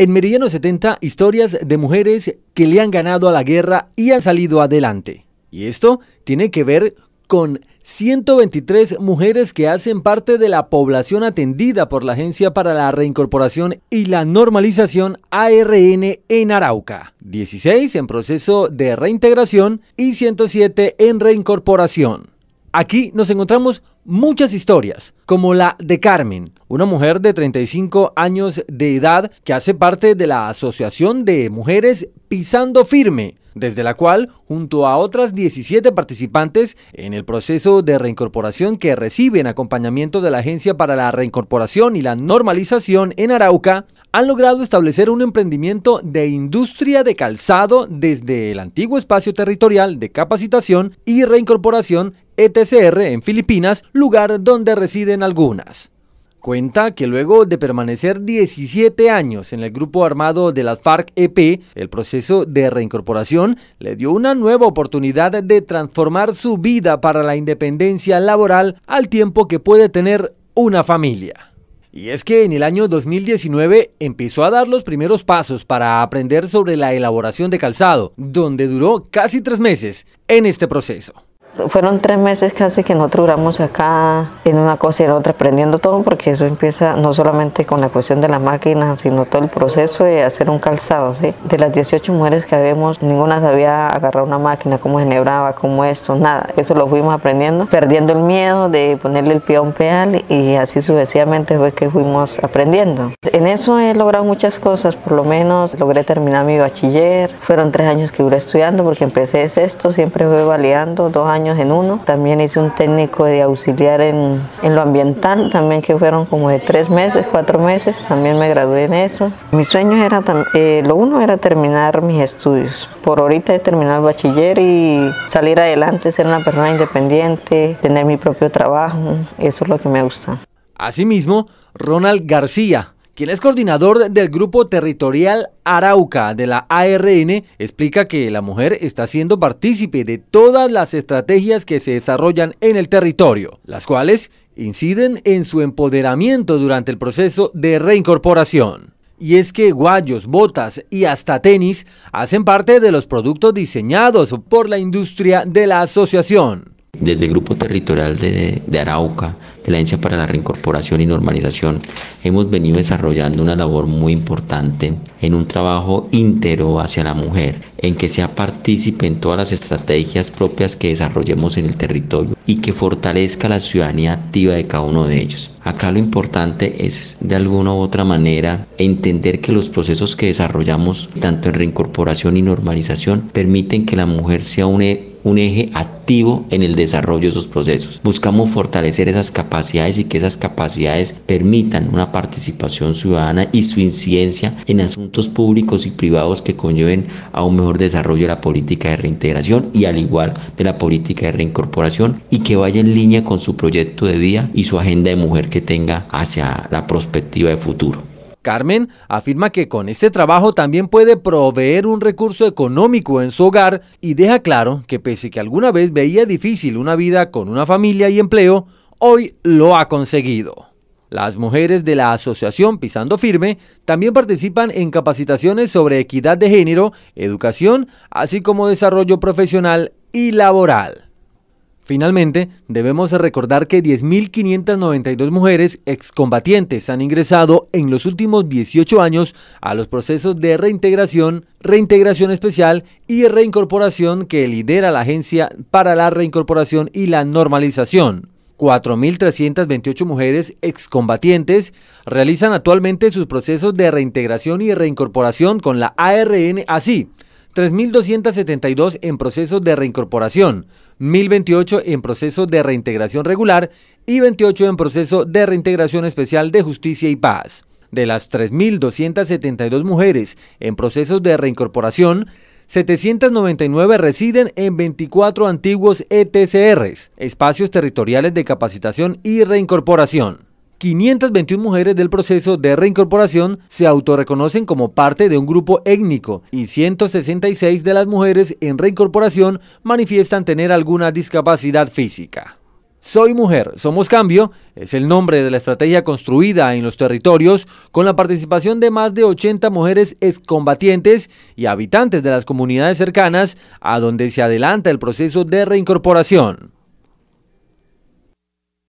En Meridiano 70, historias de mujeres que le han ganado a la guerra y han salido adelante. Y esto tiene que ver con 123 mujeres que hacen parte de la población atendida por la Agencia para la Reincorporación y la Normalización ARN en Arauca, 16 en proceso de reintegración y 107 en reincorporación. Aquí nos encontramos muchas historias, como la de Carmen, una mujer de 35 años de edad que hace parte de la Asociación de Mujeres Pisando Firme, desde la cual, junto a otras 17 participantes en el proceso de reincorporación que reciben acompañamiento de la Agencia para la Reincorporación y la Normalización en Arauca, han logrado establecer un emprendimiento de industria de calzado desde el antiguo espacio territorial de capacitación y reincorporación ETCR en Filipinas, lugar donde residen algunas. Cuenta que luego de permanecer 17 años en el grupo armado de la FARC-EP, el proceso de reincorporación le dio una nueva oportunidad de transformar su vida para la independencia laboral al tiempo que puede tener una familia. Y es que en el año 2019 empezó a dar los primeros pasos para aprender sobre la elaboración de calzado, donde duró casi tres meses en este proceso fueron tres meses casi que nosotros duramos acá en una cosa y en otra aprendiendo todo porque eso empieza no solamente con la cuestión de la máquina sino todo el proceso de hacer un calzado ¿sí? de las 18 mujeres que habíamos ninguna sabía agarrar una máquina cómo enhebraba cómo esto nada eso lo fuimos aprendiendo perdiendo el miedo de ponerle el pie a un peal y así sucesivamente fue que fuimos aprendiendo en eso he logrado muchas cosas por lo menos logré terminar mi bachiller fueron tres años que duré estudiando porque empecé sexto siempre fue baleando, dos años en uno. También hice un técnico de auxiliar en, lo ambiental, también que fueron como de tres meses, cuatro meses. También me gradué en eso. mi sueño era eh, lo uno era terminar mis estudios. Por ahorita he terminado el bachiller y salir adelante, ser una persona independiente, tener mi propio trabajo. Eso es lo que me gusta. Asimismo, Ronald García quien es coordinador del Grupo Territorial Arauca de la ARN, explica que la mujer está siendo partícipe de todas las estrategias que se desarrollan en el territorio, las cuales inciden en su empoderamiento durante el proceso de reincorporación. Y es que guayos, botas y hasta tenis hacen parte de los productos diseñados por la industria de la asociación. Desde el Grupo Territorial de, Arauca, de la Agencia para la Reincorporación y Normalización, hemos venido desarrollando una labor muy importante en un trabajo íntero hacia la mujer, en que sea partícipe en todas las estrategias propias que desarrollemos en el territorio y que fortalezca la ciudadanía activa de cada uno de ellos. Acá lo importante es de alguna u otra manera entender que los procesos que desarrollamos, tanto en reincorporación y normalización, permiten que la mujer sea un un eje activo en el desarrollo de esos procesos. Buscamos fortalecer esas capacidades y que esas capacidades permitan una participación ciudadana y su incidencia en asuntos públicos y privados que conlleven a un mejor desarrollo de la política de reintegración y al igual de la política de reincorporación y que vaya en línea con su proyecto de vida y su agenda de mujer que tenga hacia la perspectiva de futuro. Carmen afirma que con este trabajo también puede proveer un recurso económico en su hogar y deja claro que pese que alguna vez veía difícil una vida con una familia y empleo, hoy lo ha conseguido. Las mujeres de la asociación Pisando Firme también participan en capacitaciones sobre equidad de género, educación, así como desarrollo profesional y laboral. Finalmente, debemos recordar que 10.592 mujeres excombatientes han ingresado en los últimos 18 años a los procesos de reintegración, reintegración especial y reincorporación que lidera la Agencia para la Reincorporación y la Normalización. 4.328 mujeres excombatientes realizan actualmente sus procesos de reintegración y reincorporación con la ARN así 3.272 en procesos de reincorporación, 1.028 en proceso de reintegración regular y 28 en proceso de reintegración especial de justicia y paz. De las 3.272 mujeres en procesos de reincorporación, 799 residen en 24 antiguos ETCRs, espacios territoriales de capacitación y reincorporación. 521 mujeres del proceso de reincorporación se autorreconocen como parte de un grupo étnico y 166 de las mujeres en reincorporación manifiestan tener alguna discapacidad física. Soy Mujer, Somos Cambio es el nombre de la estrategia construida en los territorios con la participación de más de 80 mujeres excombatientes y habitantes de las comunidades cercanas a donde se adelanta el proceso de reincorporación.